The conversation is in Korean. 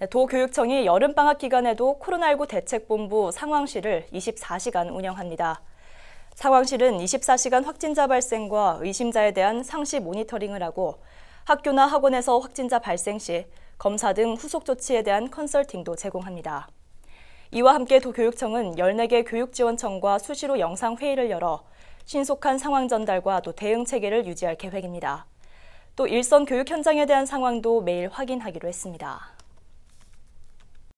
네, 도교육청이 여름방학 기간에도 코로나19 대책본부 상황실을 24시간 운영합니다. 상황실은 24시간 확진자 발생과 의심자에 대한 상시 모니터링을 하고 학교나 학원에서 확진자 발생 시 검사 등 후속 조치에 대한 컨설팅도 제공합니다. 이와 함께 도교육청은 14개 교육지원청과 수시로 영상회의를 열어 신속한 상황 전달과 또 대응 체계를 유지할 계획입니다. 또 일선 교육 현장에 대한 상황도 매일 확인하기로 했습니다.